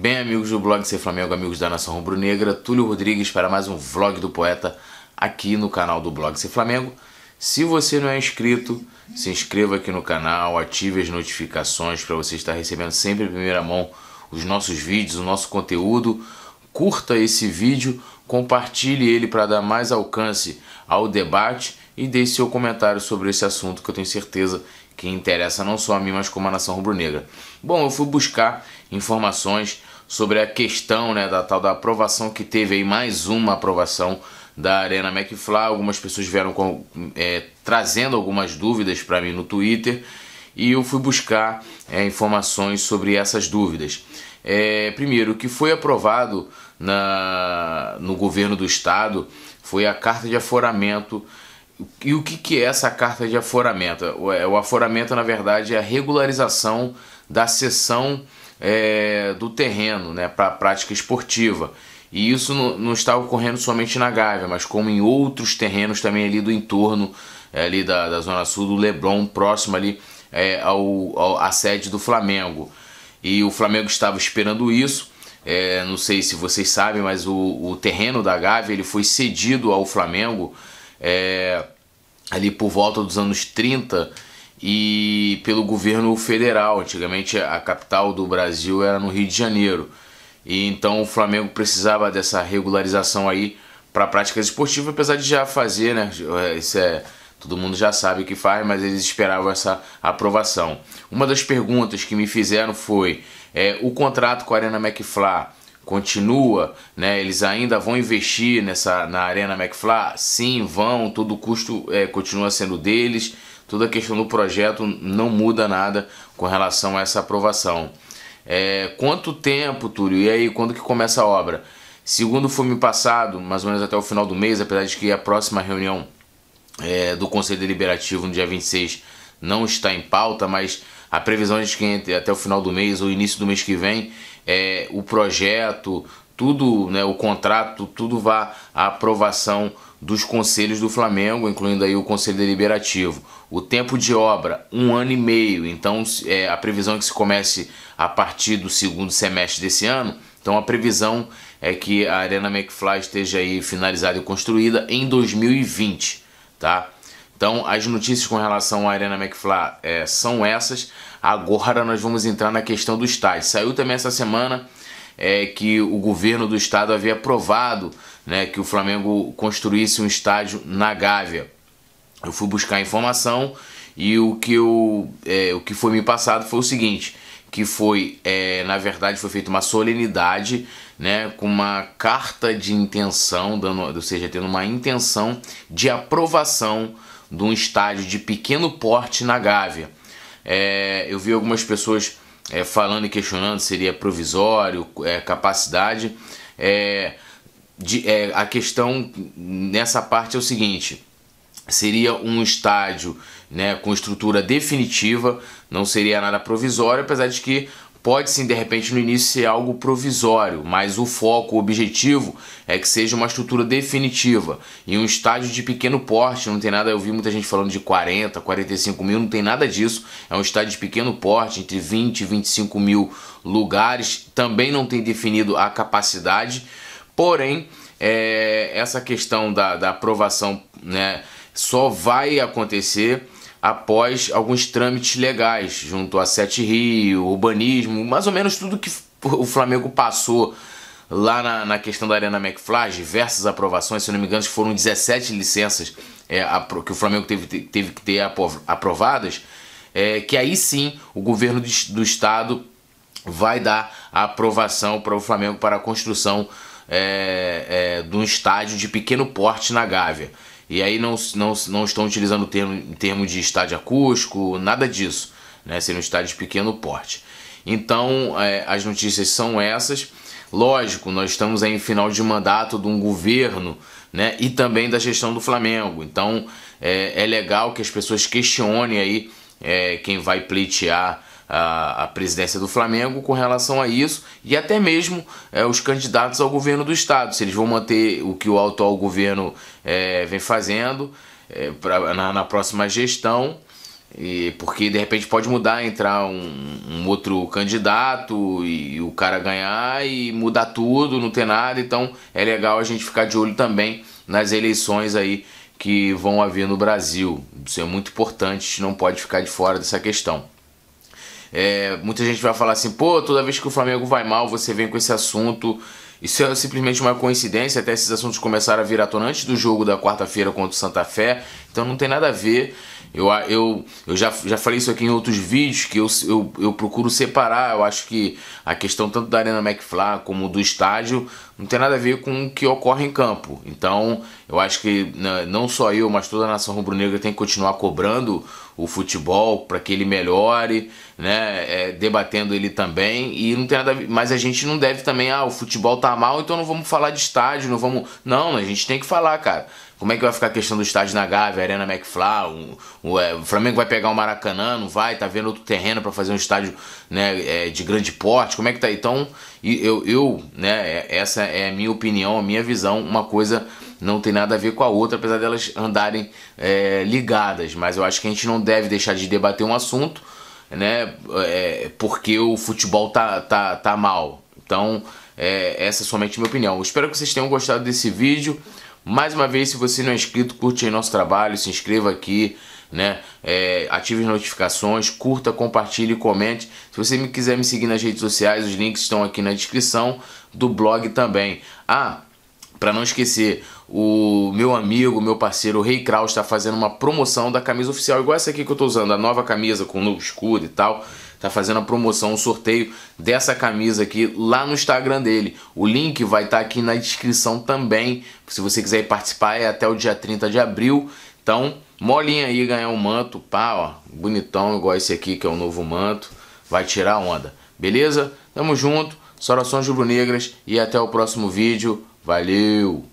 Bem, amigos do blog Ser Flamengo, amigos da Nação Rubro-Negra, Túlio Rodrigues para mais um vlog do poeta aqui no canal do blog Ser Flamengo. Se você não é inscrito, se inscreva aqui no canal, ative as notificações para você estar recebendo sempre em primeira mão os nossos vídeos, o nosso conteúdo. Curta esse vídeo, compartilhe ele para dar mais alcance ao debate e deixe seu comentário sobre esse assunto que eu tenho certeza que interessa não só a mim, mas como a nação rubro-negra. Bom, eu fui buscar informações sobre a questão né, da tal da aprovação que teve aí mais uma aprovação da Arena McFly. Algumas pessoas vieram com, é, trazendo algumas dúvidas para mim no Twitter e eu fui buscar é, informações sobre essas dúvidas. É, primeiro, o que foi aprovado na, no governo do estado foi a carta de aforamento. E o que, que é essa carta de aforamento? O, é, o aforamento, na verdade, é a regularização da sessão é, do terreno né, para a prática esportiva. E isso não está ocorrendo somente na Gávea, mas como em outros terrenos também ali do entorno é, ali da, da Zona Sul do Leblon, próximo ali é, ao, ao, à sede do Flamengo. E o Flamengo estava esperando isso. É, não sei se vocês sabem, mas o, o, terreno da Gávea ele foi cedido ao Flamengo é, ali por volta dos anos 30 e pelo governo federal. Antigamente a capital do Brasil era no Rio de Janeiro. E então o Flamengo precisava dessa regularização aí para práticas esportivas, apesar de já fazer, né? Isso é, todo mundo já sabe o que faz, mas eles esperavam essa aprovação. Uma das perguntas que me fizeram foi: é, o contrato com a Arena McFly continua, né? Eles ainda vão investir nessa na Arena McFly? Sim, vão. Todo o custo é, continua sendo deles toda a questão do projeto não muda nada com relação a essa aprovação. É, quanto tempo, Túlio? E aí, quando que começa a obra? Segundo foi me passado, mais ou menos até o final do mês, apesar de que a próxima reunião é, do Conselho Deliberativo no dia 26 não está em pauta, mas a previsão é de que até o final do mês ou início do mês que vem é, o projeto, tudo, né, o contrato, tudo vá à aprovação dos conselhos do Flamengo, incluindo aí o Conselho Deliberativo. O tempo de obra, um ano e meio. Então, é, a previsão é que se comece a partir do segundo semestre desse ano. Então, a previsão é que a Arena McFly esteja aí finalizada e construída em 2020, tá? Então, as notícias com relação à Arena McFly é, são essas. Agora nós vamos entrar na questão dos tais. Saiu também essa semana é, que o governo do estado havia aprovado né, que o Flamengo construísse um estádio na Gávea. Eu fui buscar informação e o que, eu, é, o que foi me passado foi o seguinte, que foi, é, na verdade, foi feita uma solenidade né, com uma carta de intenção, dando, ou seja, tendo uma intenção de aprovação de um estádio de pequeno porte na Gávea. É, eu vi algumas pessoas é, falando e questionando seria provisório, é, capacidade. É, de, é, a questão nessa parte é o seguinte: seria um estádio né, com estrutura definitiva, não seria nada provisório, apesar de que Pode sim, de repente, no início ser algo provisório, mas o foco, o objetivo é que seja uma estrutura definitiva. E um estádio de pequeno porte, não tem nada, eu vi muita gente falando de 40, 45 mil, não tem nada disso. É um estádio de pequeno porte, entre 20 e 25 mil lugares, também não tem definido a capacidade. Porém, é, essa questão da, da aprovação né, só vai acontecer após alguns trâmites legais junto a Sete Rio, urbanismo, mais ou menos tudo que o Flamengo passou lá na, na questão da Arena McFly, diversas aprovações, se não me engano, foram 17 licenças é, que o Flamengo teve, teve que ter aprovadas, é, que aí sim o governo do estado vai dar a aprovação para o Flamengo para a construção é, é, de um estádio de pequeno porte na Gávea. E aí não, não, não estão utilizando o termo, termo de estádio acústico, nada disso. Né? Seriam estádios de pequeno porte. Então, é, as notícias são essas. Lógico, nós estamos em final de mandato de um governo né? e também da gestão do Flamengo. Então, é, é legal que as pessoas questionem aí é, quem vai pleitear a, a presidência do Flamengo com relação a isso e até mesmo é, os candidatos ao governo do Estado, se eles vão manter o que o atual governo é, vem fazendo é, pra, na, na próxima gestão. E porque de repente pode mudar, entrar um, um outro candidato e, e, o cara ganhar e mudar tudo, não ter nada. Então é legal a gente ficar de olho também nas eleições aí que vão haver no Brasil. Isso é muito importante, a gente não pode ficar de fora dessa questão. É, muita gente vai falar assim, pô, toda vez que o Flamengo vai mal, você vem com esse assunto. Isso é simplesmente uma coincidência, até esses assuntos começaram a vir à tona antes do jogo da quarta-feira contra o Santa Fé, então não tem nada a ver. Eu, eu, eu já, já falei isso aqui em outros vídeos, que eu, eu, eu procuro separar. Eu acho que a questão tanto da Arena McFly como do estádio não tem nada a ver com o que ocorre em campo. Então, eu acho que né, não só eu, mas toda a nação rubro-negra tem que continuar cobrando o futebol para que ele melhore, né? É, debatendo ele também. E não tem nada a ver, mas a gente não deve também, ah, o futebol tá mal, então não vamos falar de estádio, não vamos. Não, a gente tem que falar, cara. Como é que vai ficar a questão do estádio na Gávea, Arena McFly? é, o Flamengo vai pegar o Maracanã, não vai? Tá vendo outro terreno para fazer um estádio né, é, de grande porte? Como é que tá? Então, eu, eu né, é, essa é a minha opinião, a minha visão. Uma coisa não tem nada a ver com a outra, apesar delas andarem é, ligadas. Mas eu acho que a gente não deve deixar de debater um assunto, né? É, porque o futebol tá, tá, tá mal. Então, é, essa é somente a minha opinião. Eu espero que vocês tenham gostado desse vídeo. Mais uma vez, se você não é inscrito, curte aí nosso trabalho, se inscreva aqui, né? É, ative as notificações, curta, compartilhe, e comente. Se você me quiser me seguir nas redes sociais, os links estão aqui na descrição do blog também. Ah, para não esquecer, o meu amigo, meu parceiro, o Rei Kraus está fazendo uma promoção da camisa oficial igual essa aqui que eu estou usando, a nova camisa com o novo escudo e tal tá fazendo a promoção, o um sorteio dessa camisa aqui lá no Instagram dele. O link vai estar tá aqui na descrição também, se você quiser participar é até o dia 30 de abril. Então, molinha aí ganhar um manto, pá, ó, bonitão, igual esse aqui que é o novo manto, vai tirar onda. Beleza? Tamo junto, saudações rubro-negras e até o próximo vídeo. Valeu!